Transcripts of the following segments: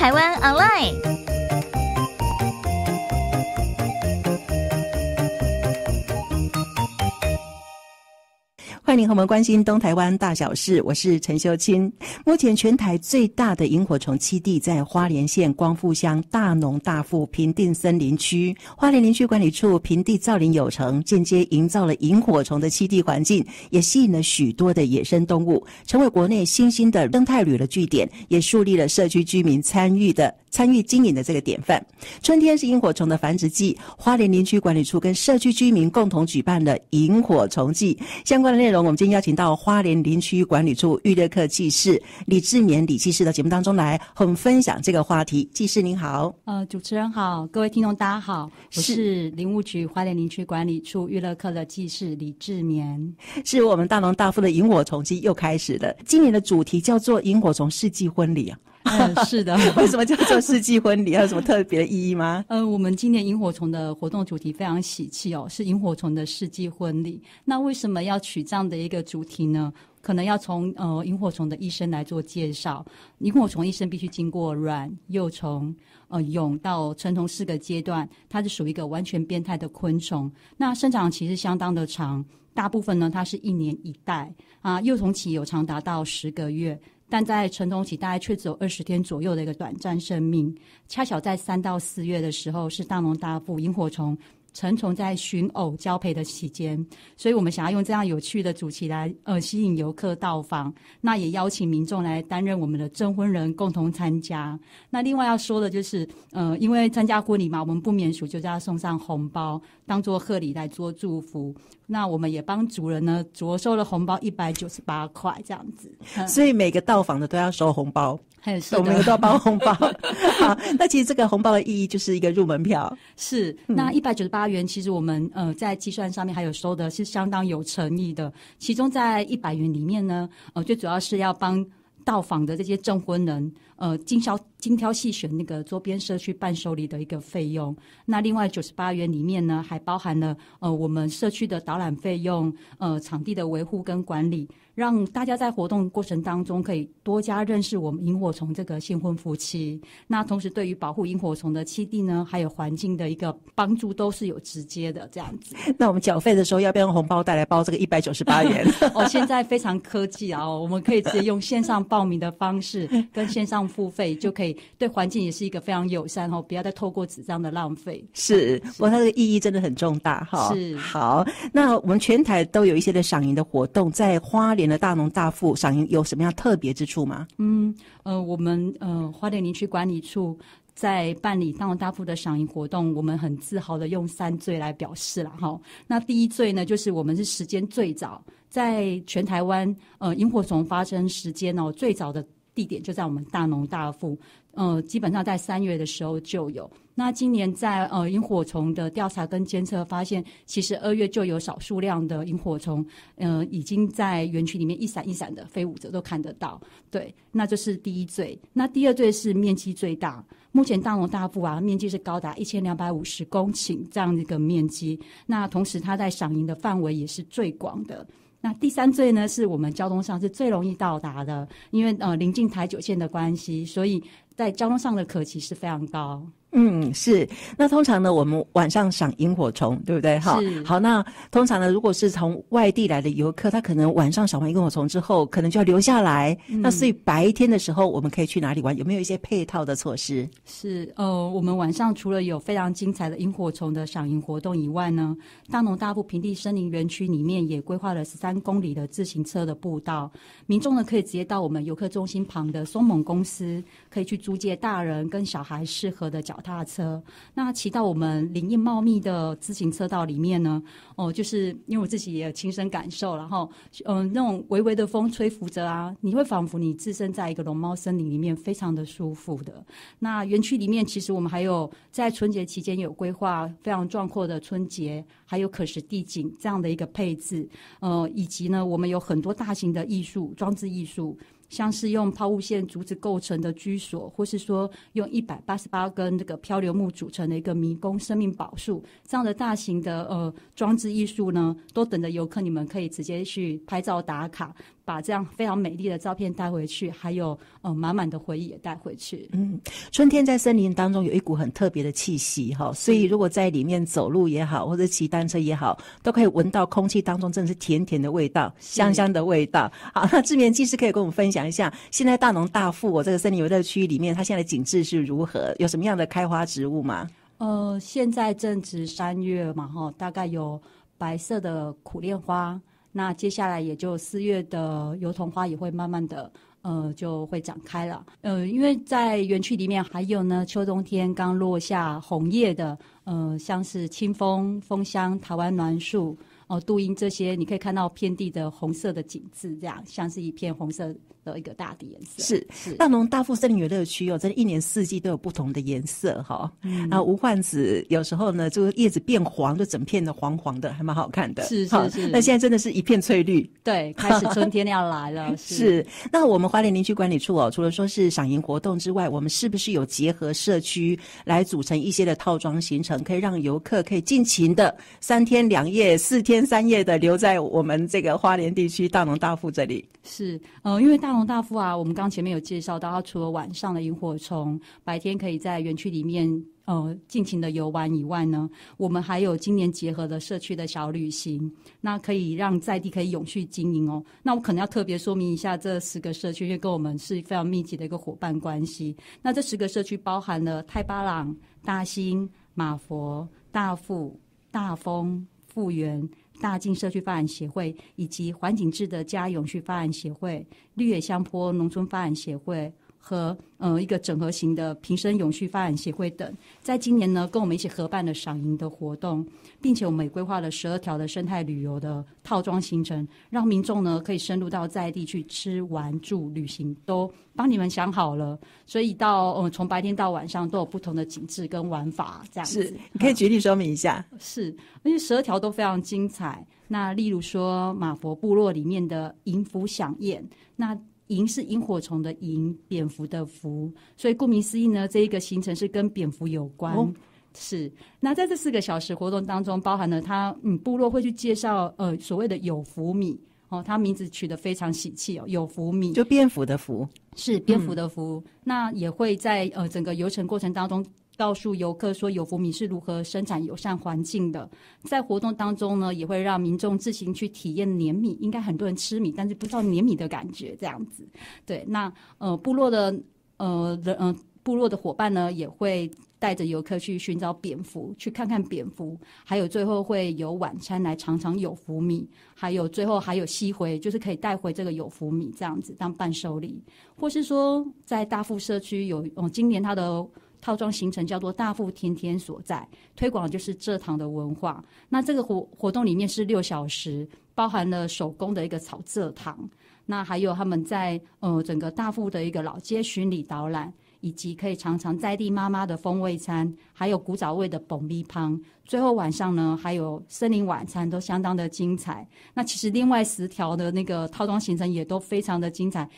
台湾 online。欢迎和我们关心东台湾大小事，我是陈秀清。目前全台最大的萤火虫基地在花莲县光复乡大农大富平定森林区。花莲林区管理处平地造林有成，间接营造了萤火虫的栖地环境，也吸引了许多的野生动物，成为国内新兴的生态旅游据点，也树立了社区居民参与的参与经营的这个典范。春天是萤火虫的繁殖季，花莲林区管理处跟社区居民共同举办了萤火虫祭，相关的内容。我们今天邀请到花莲林区管理处玉乐课技师李志勉李技师的节目当中来，和我们分享这个话题。技师您好，呃，主持人好，各位听众大家好，我是林务局花莲林区管理处玉乐课的技师李志勉，是我们大龙大富的萤火虫季又开始了，今年的主题叫做萤火虫世纪婚礼啊。嗯，是的。为什么叫做世纪婚礼？有什么特别的意义吗？呃，我们今年萤火虫的活动主题非常喜气哦，是萤火虫的世纪婚礼。那为什么要取这样的一个主题呢？可能要从呃萤火虫的一生来做介绍。萤火虫一生必须经过卵、幼虫、呃蛹到成虫四个阶段，它是属于一个完全变态的昆虫。那生长期是相当的长，大部分呢它是一年一代啊，幼虫期有长达到十个月。但在陈虫期，大概却只有二十天左右的一个短暂生命。恰巧在三到四月的时候，是大龙大富萤火虫。成虫在寻偶交配的期间，所以我们想要用这样有趣的主题来呃吸引游客到访，那也邀请民众来担任我们的证婚人，共同参加。那另外要说的就是，呃，因为参加婚礼嘛，我们不免俗，就要送上红包当做贺礼来做祝福。那我们也帮主人呢，着收了红包一百九十八块这样子。所以每个到访的都要收红包。很是我们都要包红包，好，那其实这个红包的意义就是一个入门票，是那一百九十八元，其实我们呃在计算上面还有收的是相当有诚意的，其中在一百元里面呢，呃最主要是要帮到访的这些证婚人。呃，精销精挑细选那个周边社区伴手礼的一个费用。那另外九十八元里面呢，还包含了呃我们社区的导览费用，呃场地的维护跟管理，让大家在活动过程当中可以多加认识我们萤火虫这个新婚夫妻。那同时对于保护萤火虫的栖地呢，还有环境的一个帮助都是有直接的这样子。那我们缴费的时候要不要用红包袋来包这个一百九十八元？哦，现在非常科技啊，我们可以直接用线上报名的方式跟线上。付费就可以对环境也是一个非常友善哦，不要再透过纸张的浪费。是，不过它的意义真的很重大哈。是，好，那我们全台都有一些的赏银的活动，在花莲的大农大富赏银有什么样特别之处吗？嗯，呃，我们呃花莲林区管理处在办理大农大富的赏银活动，我们很自豪的用三最来表示了哈。那第一最呢，就是我们是时间最早，在全台湾呃萤火虫发生时间哦最早的。地点就在我们大农大富，呃，基本上在三月的时候就有。那今年在呃萤火虫的调查跟监测发现，其实二月就有少数量的萤火虫，呃，已经在园区里面一闪一闪的飞舞着，都看得到。对，那就是第一罪。那第二罪是面积最大，目前大农大富啊，面积是高达一千两百五十公顷这样的一个面积。那同时它在赏萤的范围也是最广的。那第三最呢，是我们交通上是最容易到达的，因为呃临近台九线的关系，所以在交通上的可及是非常高。嗯，是。那通常呢，我们晚上赏萤火虫，对不对？哈，好。那通常呢，如果是从外地来的游客，他可能晚上赏完萤火虫之后，可能就要留下来。那所以白天的时候，我们可以去哪里玩？有没有一些配套的措施？是，呃，我们晚上除了有非常精彩的萤火虫的赏萤活动以外呢，大农大埔平地森林园区里面也规划了十三公里的自行车的步道，民众呢可以直接到我们游客中心旁的松猛公司，可以去租借大人跟小孩适合的脚。他的车，那骑到我们林荫茂密的自行车道里面呢？哦，就是因为我自己也亲身感受，然后，嗯，那种微微的风吹拂着啊，你会仿佛你置身在一个龙猫森林里面，非常的舒服的。那园区里面，其实我们还有在春节期间有规划非常壮阔的春节，还有可食地景这样的一个配置，呃，以及呢，我们有很多大型的艺术装置艺术。像是用抛物线竹子构成的居所，或是说用一百八十八根那个漂流木组成的一个迷宫生命宝树，这样的大型的呃装置艺术呢，都等着游客，你们可以直接去拍照打卡。把这样非常美丽的照片带回去，还有呃满满的回忆也带回去。嗯，春天在森林当中有一股很特别的气息哈，所以如果在里面走路也好，或者骑单车也好，都可以闻到空气当中真是甜甜的味道，香香的味道。好，那志明技师可以跟我们分享一下，现在大农大富我这个森林游乐区里面，它现在的景致是如何，有什么样的开花植物吗？呃，现在正值三月嘛，哈，大概有白色的苦楝花。那接下来也就四月的油桐花也会慢慢的，呃，就会展开了。呃，因为在园区里面还有呢，秋冬天刚落下红叶的，呃，像是清风、枫香、台湾栾树、哦杜英这些，你可以看到遍地的红色的景致，这样像是一片红色。一个大的颜色是大龙大富森林游乐区哦，真的一年四季都有不同的颜色哈。嗯、啊，无患子有时候呢，这个叶子变黄，就整片的黄黄的，还蛮好看的。是是是。那现在真的是一片翠绿，对，开始春天要来了。是。那我们花莲林区管理处哦，除了说是赏银活动之外，我们是不是有结合社区来组成一些的套装行程，可以让游客可以尽情的三天两夜、四天三夜的留在我们这个花莲地区大龙大富这里？是，呃，因为大龙。大富啊，我们刚前面有介绍到，它除了晚上的萤火虫，白天可以在园区里面呃尽情的游玩以外呢，我们还有今年结合的社区的小旅行，那可以让在地可以永续经营哦。那我可能要特别说明一下这十个社区，因为跟我们是非常密集的一个伙伴关系。那这十个社区包含了太巴朗、大兴、马佛、大富、大丰、富源。大进社区发展协会，以及环境志的家永续发展协会、绿野香坡农村发展协会。和呃一个整合型的平生永续发展协会等，在今年呢跟我们一起合办了赏银的活动，并且我们规划了十二条的生态旅游的套装行程，让民众呢可以深入到在地去吃、玩、住、旅行，都帮你们想好了。所以到呃从白天到晚上都有不同的景致跟玩法，这样是。你可以举例说明一下？是，而且十二条都非常精彩。那例如说马佛部落里面的银福享宴，那。萤是萤火虫的萤，蝙蝠的蝠，所以顾名思义呢，这一个行程是跟蝙蝠有关。是，那在这四个小时活动当中，包含了他嗯部落会去介绍呃所谓的有福米哦，它名字取得非常喜气哦，有福米就蝙蝠的蝠是蝙蝠的蝠，那也会在呃整个游程过程当中。告诉游客说有福米是如何生产友善环境的，在活动当中呢，也会让民众自行去体验黏米，应该很多人吃米，但是不知道黏米的感觉这样子。对，那呃部落的呃嗯部落的伙伴呢，也会带着游客去寻找蝙蝠，去看看蝙蝠，还有最后会有晚餐来尝尝有福米，还有最后还有西回，就是可以带回这个有福米这样子当伴手礼，或是说在大富社区有哦，今年他的。套装行程叫做“大富天天所在”，推广就是蔗糖的文化。那这个活活动里面是六小时，包含了手工的一个炒蔗糖，那还有他们在呃整个大富的一个老街巡礼导览，以及可以尝尝在地妈妈的风味餐，还有古早味的煲米汤。最后晚上呢，还有森林晚餐都相当的精彩。那其实另外十条的那个套装行程也都非常的精彩。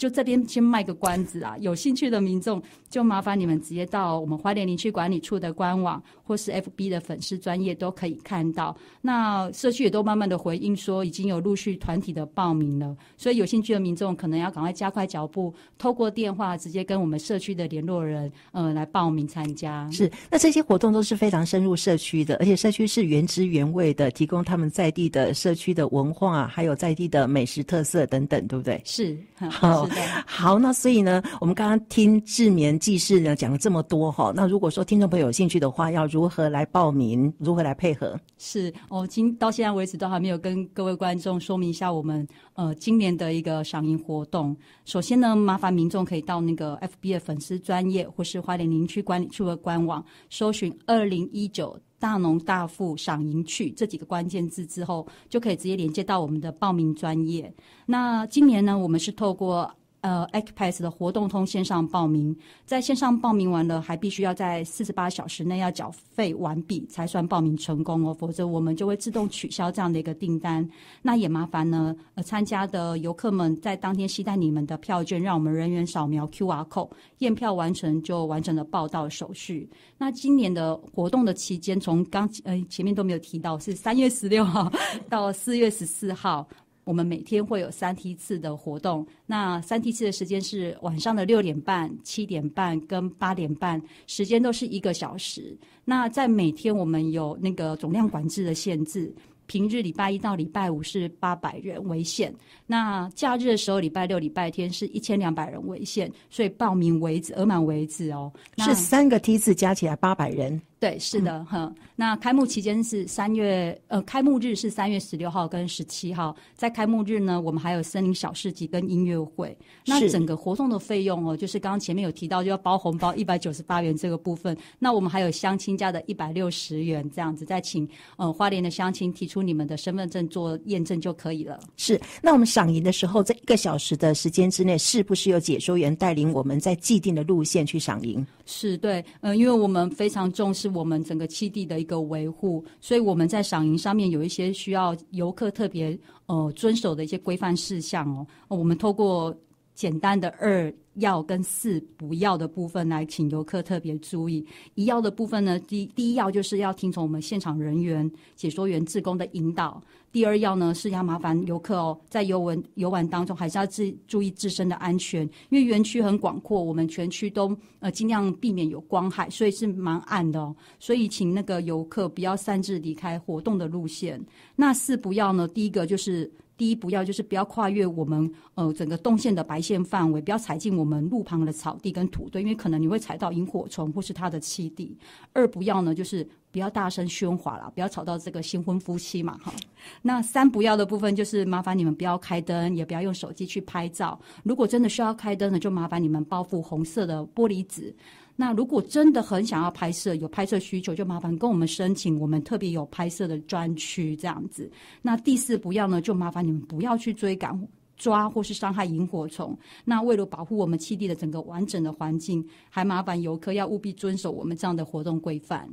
就这边先卖个关子啊！有兴趣的民众，就麻烦你们直接到我们花莲林区管理处的官网，或是 FB 的粉丝专业都可以看到。那社区也都慢慢的回应说，已经有陆续团体的报名了，所以有兴趣的民众可能要赶快加快脚步，透过电话直接跟我们社区的联络人，呃，来报名参加。是，那这些活动都是非常深入社区的，而且社区是原汁原味的，提供他们在地的社区的文化，还有在地的美食特色等等，对不对？是，好。好，那所以呢，我们刚刚听志眠记事呢讲了这么多哈。那如果说听众朋友有兴趣的话，要如何来报名？如何来配合？是哦，今到现在为止都还没有跟各位观众说明一下我们呃今年的一个赏银活动。首先呢，麻烦民众可以到那个 FBA 粉丝专业或是花莲林区管理处的官网，搜寻“二零一九大农大富赏银去这几个关键字之后，就可以直接连接到我们的报名专业。那今年呢，我们是透过呃，expats 的活动通线上报名，在线上报名完了，还必须要在四十八小时内要缴费完毕，才算报名成功哦，否则我们就会自动取消这样的一个订单。那也麻烦呢，参加的游客们在当天携带你们的票券，让我们人员扫描 QR code 验票完成，就完成了报到手续。那今年的活动的期间，从刚呃前面都没有提到，是三月十六号到四月十四号。我们每天会有三梯次的活动，那三梯次的时间是晚上的六点半、七点半跟八点半，时间都是一个小时。那在每天我们有那个总量管制的限制，平日礼拜一到礼拜五是八百人为限，那假日的时候，礼拜六、礼拜天是一千两百人为限，所以报名为止，额满为止哦。是三个梯次加起来八百人。对，是的，哈。那开幕期间是三月，呃，开幕日是三月十六号跟十七号。在开幕日呢，我们还有森林小市集跟音乐会。那整个活动的费用哦，就是刚刚前面有提到，就要包红包一百九十八元这个部分。那我们还有相亲价的一百六十元这样子，再请呃花莲的相亲提出你们的身份证做验证就可以了。是。那我们赏银的时候，在一个小时的时间之内，是不是有解说员带领我们在既定的路线去赏银？是对，嗯，因为我们非常重视。我们整个基地的一个维护，所以我们在赏银上面有一些需要游客特别呃遵守的一些规范事项哦。我们透过简单的二。要跟四不要的部分，来请游客特别注意。一要的部分呢，第第一要就是要听从我们现场人员、解说员、志工的引导。第二要呢是要麻烦游客哦，在游玩游玩当中，还是要自注意自身的安全，因为园区很广阔，我们全区都呃尽量避免有光害，所以是蛮暗的。所以请那个游客不要擅自离开活动的路线。那四不要呢，第一个就是。第一，不要就是不要跨越我们呃整个动线的白线范围，不要踩进我们路旁的草地跟土堆，因为可能你会踩到萤火虫或是它的栖地。二，不要呢就是。不要大声喧哗啦，不要吵到这个新婚夫妻嘛哈。那三不要的部分就是麻烦你们不要开灯，也不要用手机去拍照。如果真的需要开灯的，就麻烦你们包覆红色的玻璃纸。那如果真的很想要拍摄，有拍摄需求，就麻烦跟我们申请，我们特别有拍摄的专区这样子。那第四不要呢，就麻烦你们不要去追赶。抓或是伤害萤火虫，那为了保护我们七地的整个完整的环境，还麻烦游客要务必遵守我们这样的活动规范。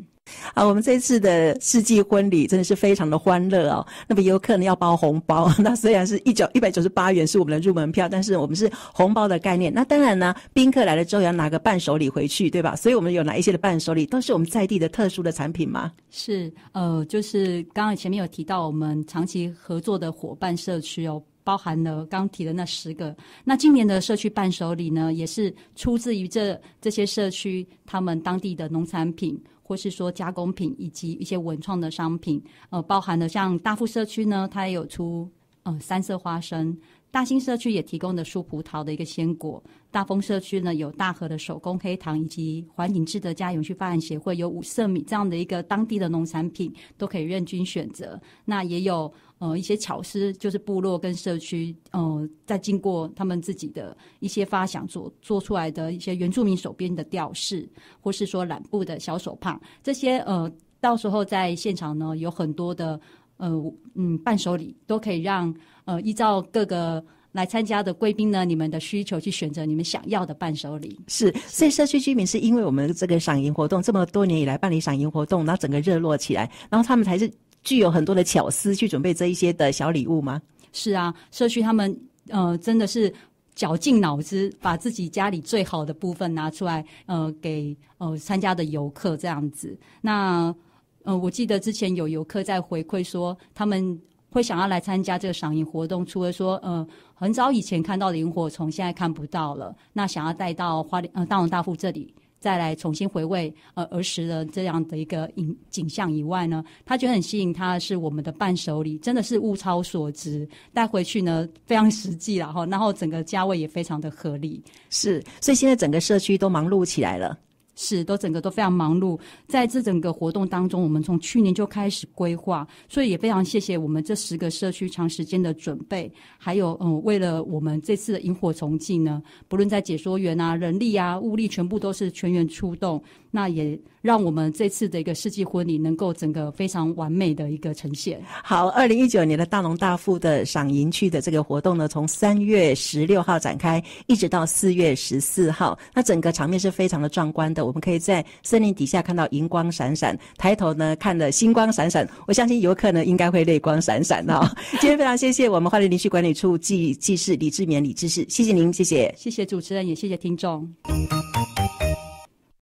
啊，我们这次的世纪婚礼真的是非常的欢乐哦。那么游客呢要包红包，那虽然是一九一百九十八元是我们的入门票，但是我们是红包的概念。那当然呢，宾客来了之后要拿个伴手礼回去，对吧？所以我们有哪一些的伴手礼，都是我们在地的特殊的产品吗？是，呃，就是刚刚前面有提到我们长期合作的伙伴社区哦。包含了刚提的那十个，那今年的社区伴手礼呢，也是出自于这这些社区他们当地的农产品，或是说加工品，以及一些文创的商品。呃，包含了像大富社区呢，它也有出呃三色花生。大兴社区也提供的树葡萄的一个鲜果，大丰社区呢有大河的手工黑糖，以及环境志德家永续发展协会有五色米这样的一个当地的农产品都可以任君选择。那也有呃一些巧思，就是部落跟社区呃在经过他们自己的一些发想所做出来的一些原住民手编的吊饰，或是说染布的小手帕，这些呃到时候在现场呢有很多的。呃，嗯，伴手礼都可以让呃，依照各个来参加的贵宾呢，你们的需求去选择你们想要的伴手礼。是，所以社区居民是因为我们这个赏银活动这么多年以来办理赏银活动，然后整个热络起来，然后他们才是具有很多的巧思去准备这一些的小礼物吗？是啊，社区他们呃真的是绞尽脑汁，把自己家里最好的部分拿出来呃给呃参加的游客这样子。那。嗯，我记得之前有游客在回馈说，他们会想要来参加这个赏萤活动，除了说，呃，很早以前看到的萤火虫现在看不到了，那想要带到花莲呃大龙大富这里再来重新回味呃儿时的这样的一个影景象以外呢，他觉得很吸引他的是我们的伴手礼，真的是物超所值，带回去呢非常实际，然后然后整个价位也非常的合理，是，所以现在整个社区都忙碌起来了。是，都整个都非常忙碌。在这整个活动当中，我们从去年就开始规划，所以也非常谢谢我们这十个社区长时间的准备，还有嗯，为了我们这次的萤火虫径呢，不论在解说员啊、人力啊、物力，全部都是全员出动。那也。让我们这次的一个世纪婚礼能够整个非常完美的一个呈现。好，二零一九年的大龙大富的赏银趣的这个活动呢，从三月十六号展开，一直到四月十四号。那整个场面是非常的壮观的，我们可以在森林底下看到银光闪闪，抬头呢看的星光闪闪。我相信游客呢应该会泪光闪闪哦。今天非常谢谢我们花莲林区管理处记记事李志勉李志士，谢谢您，谢谢。谢谢主持人，也谢谢听众。